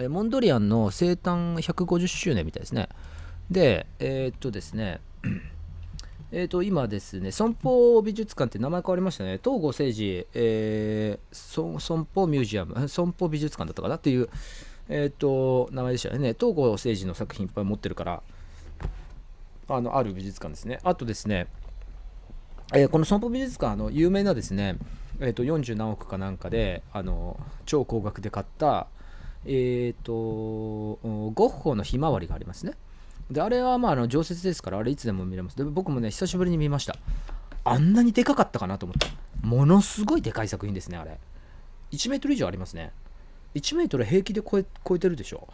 えモンドリアンの生誕150周年みたいですね。で、えー、っとですね、えー、っと今ですね、損保美術館って名前変わりましたね、東郷誠治、えー、損保ミュージアム、損保美術館だったかなっていう、えー、っと名前でしたよね、東郷誠治の作品いっぱい持ってるから、あのある美術館ですね。あとですね、えー、この損保美術館、の有名なですね、えー、と4何億かなんかであの超高額で買った、えっ、ー、と、ゴッホのひまわりがありますね。で、あれはまあ、あの、常設ですから、あれいつでも見れます。で、僕もね、久しぶりに見ました。あんなにでかかったかなと思って。ものすごいでかい作品ですね、あれ。1メートル以上ありますね。1メートル平気で超え超えてるでしょ。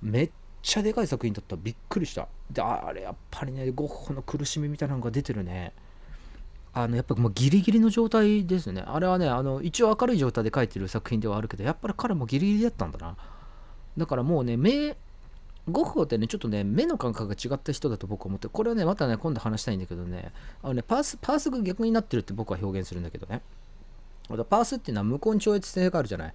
めっちゃでかい作品だった。びっくりした。で、あれ、やっぱりね、ゴッホの苦しみみたいなのが出てるね。あのやっぱもうギリギリの状態ですねあれはねあの一応明るい状態で描いてる作品ではあるけどやっぱり彼もギリギリだったんだなだからもうね目ゴッホってねちょっとね目の感覚が違った人だと僕は思ってこれはねまたね今度話したいんだけどねあのねパースパースが逆になってるって僕は表現するんだけどねパースっていうのは向こうに超越性があるじゃない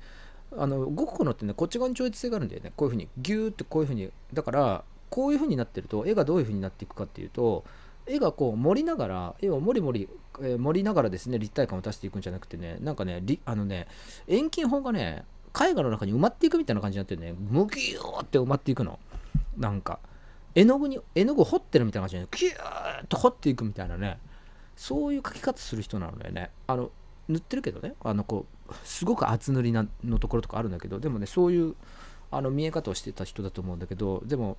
あのゴッホのってねこっち側に超越性があるんだよねこういうふうにギューってこういうふうにだからこういうふうになってると絵がどういうふうになっていくかっていうと絵がこう盛りながら絵をもりもり、え盛りながらですね立体感を出していくんじゃなくてねなんかねあのね遠近法がね絵画の中に埋まっていくみたいな感じになってねむぎゅーって埋まっていくのなんか絵の具に絵の具掘ってるみたいな感じでキューッと掘っていくみたいなねそういう描き方する人なのよねあの塗ってるけどねあのこうすごく厚塗りなのところとかあるんだけどでもねそういうあの見え方をしてた人だと思うんだけどでも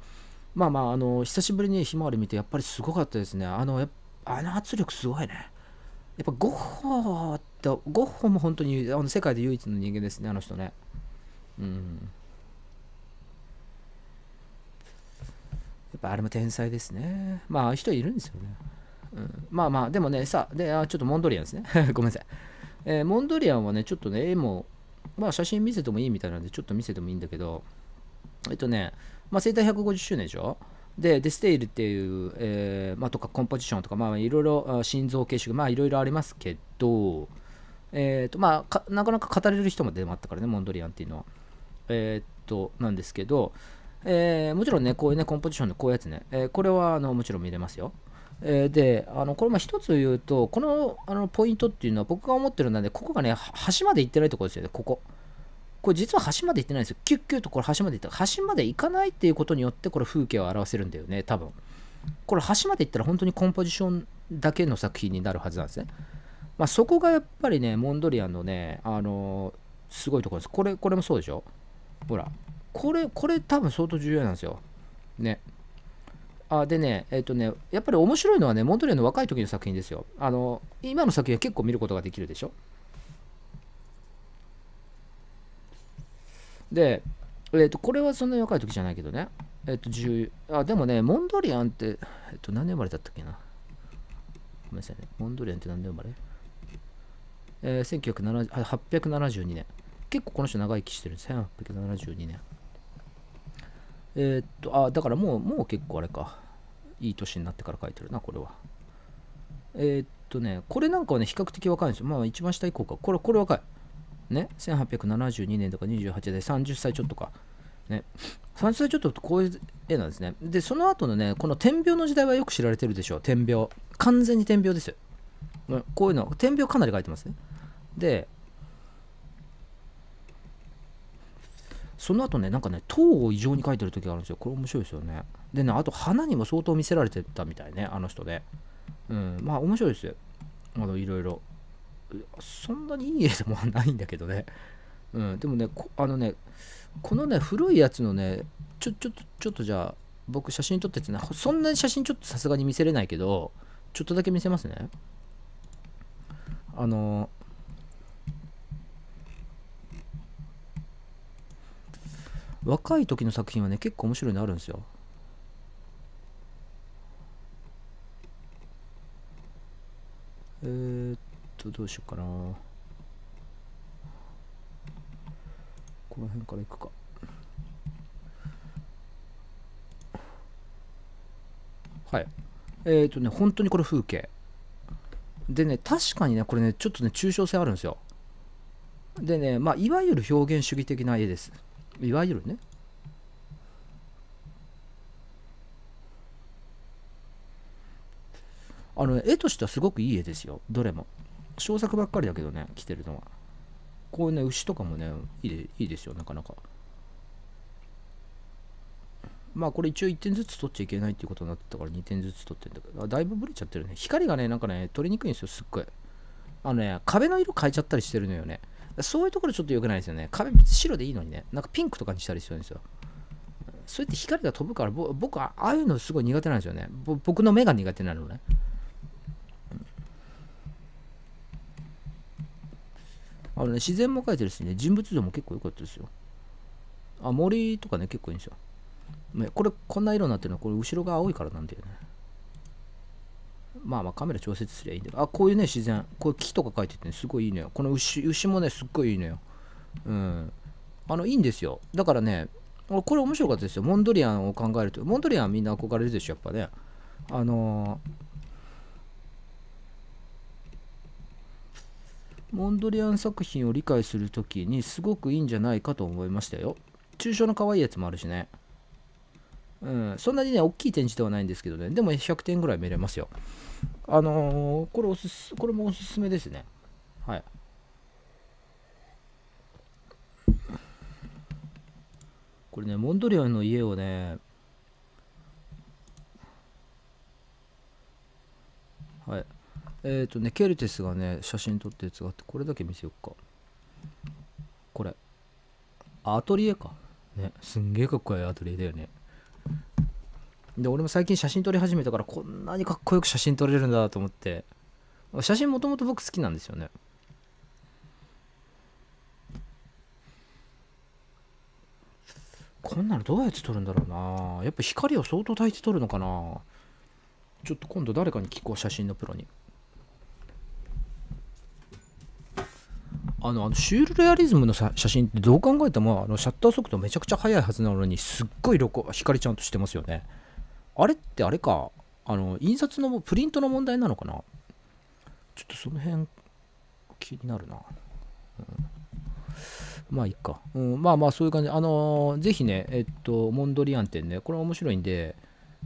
まあまあ、あの、久しぶりにひまわり見て、やっぱりすごかったですね。あの、あの圧力すごいね。やっぱゴッホって、ゴッホも本当にあの世界で唯一の人間ですね、あの人ね。うん。やっぱあれも天才ですね。まあ、人いるんですよね。うん、まあまあ、でもね、さあ、で、あちょっとモンドリアンですね。ごめんなさい。えー、モンドリアンはね、ちょっとね、絵も、まあ写真見せてもいいみたいなんで、ちょっと見せてもいいんだけど、えっとね、まあ、生体150周年でしょで、デステイルっていう、えー、まあ、とかコンポジションとか、まあ、いろいろ心臓形式、まあ、いろいろありますけど、えっ、ー、と、まあなかなか語れる人も出まったからね、モンドリアンっていうのは。えっ、と、なんですけど、えー、もちろんね、こういうね、コンポジションのこういうやつね、えこれはあのもちろん見れますよ。えー、で、あのこれも一つ言うと、このあのポイントっていうのは僕が思ってるんで、ここがね、端まで行ってないところですよね、ここ。これ実は橋まで行ってないんですよ。キュッキュッとこれ橋まで行った。橋まで行かないっていうことによってこれ風景を表せるんだよね、多分。これ橋まで行ったら本当にコンポジションだけの作品になるはずなんですね。まあ、そこがやっぱりね、モンドリアンのね、あのー、すごいところです。これ、これもそうでしょほら。これ、これ多分相当重要なんですよ。ね。あでね、えっ、ー、とね、やっぱり面白いのはね、モンドリアンの若い時の作品ですよ。あの、今の作品は結構見ることができるでしょで、えっ、ー、と、これはそんなに若い時じゃないけどね。えっ、ー、と、1あ、でもね、モンドリアンって、えっ、と、何年生まれだったっけな。ごめんなさいね。モンドリアンって何年生まれえー、1872年。結構この人長生きしてるんです。1872年。えー、っと、あ、だからもう、もう結構あれか。いい年になってから書いてるな、これは。えー、っとね、これなんかはね、比較的若いんですよ。まあ、一番下こうか。これ、これ若い。ね、1872年とか28で30歳ちょっとか。ね、30歳ちょっとこういう絵なんですね。で、その後のね、この天平の時代はよく知られてるでしょう、天平。完全に天平ですよ。こういうの、天平かなり書いてますね。で、その後ね、なんかね、塔を異常に書いてる時があるんですよ。これ面白いですよね。でね、あと花にも相当見せられてたみたいね、あの人で。うん、まあ面白いですよ。あの、いろいろ。そんなにいい絵でもないんだけどね、うん、でもねあのねこのね古いやつのねちょちょっとちょっとじゃあ僕写真撮っててねそんなに写真ちょっとさすがに見せれないけどちょっとだけ見せますねあの若い時の作品はね結構面白いのあるんですよとどうしようかなこの辺からいくかはいえっ、ー、とね本当にこれ風景でね確かにねこれねちょっとね抽象性あるんですよでねまあいわゆる表現主義的な絵ですいわゆるねあの、絵としてはすごくいい絵ですよどれも小作ばっかりだけどね来てるのはこういうね牛とかもねいいいいですよなかなかまあこれ一応1点ずつ取っちゃいけないっていうことになってたから2点ずつ取ってんだけどだいぶぶれちゃってるね光がねなんかね取りにくいんですよすっごいあのね壁の色変えちゃったりしてるのよねそういうところちょっと良くないですよね壁白でいいのにねなんかピンクとかにしたりするんですよそうやって光が飛ぶから僕はああいうのすごい苦手なんですよね僕の目が苦手なのねあのね、自然も描いてるしね、人物像も結構良かったですよ。あ、森とかね、結構いいんですよ。ね、これ、こんな色になってるのは、これ、後ろが青いからなんだよね。まあまあ、カメラ調節すりゃいいんだけど、あ、こういうね、自然、こういう木とか描いてて、ね、すごいいいのよ。この牛牛もね、すっごいいいのよ。うん。あの、いいんですよ。だからね、これ面白かったですよ。モンドリアンを考えると。モンドリアンみんな憧れるでしょ、やっぱね。あのーモンドリアン作品を理解するときにすごくいいんじゃないかと思いましたよ。抽象の可愛いやつもあるしね。うん、そんなにね、大きい展示ではないんですけどね、でも100点ぐらい見れますよ。あのー、これおすす、これもおすすめですね。はい。これね、モンドリアンの家をね、えっ、ー、とね、ケルテスがね、写真撮ったやつがあって、これだけ見せよっか。これ。アトリエか。ね、すんげえかっこいいアトリエだよね。で、俺も最近写真撮り始めたから、こんなにかっこよく写真撮れるんだと思って。写真もともと僕好きなんですよね。こんなのどうやって撮るんだろうなやっぱ光を相当焚いて撮るのかなちょっと今度誰かに聞こう写真のプロに。あのあのシュールレアリズムの写真ってどう考えてもあのシャッター速度めちゃくちゃ速いはずなのにすっごい光ちゃんとしてますよねあれってあれかあの印刷のプリントの問題なのかなちょっとその辺気になるな、うん、まあいいか、うん、まあまあそういう感じあのー、ぜひねえっとモンドリアン店ねこれ面白いんで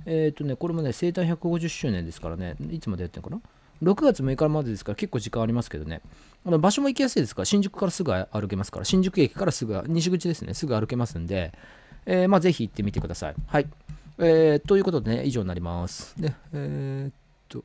えっとねこれもね生誕150周年ですからねいつまでやってんかな6月6日までですから結構時間ありますけどね。あの場所も行きやすいですから、新宿からすぐ歩けますから、新宿駅からすぐ、西口ですね、すぐ歩けますんで、えー、まあ、ぜひ行ってみてください。はい。えー、ということでね、以上になります。で、えー、っと。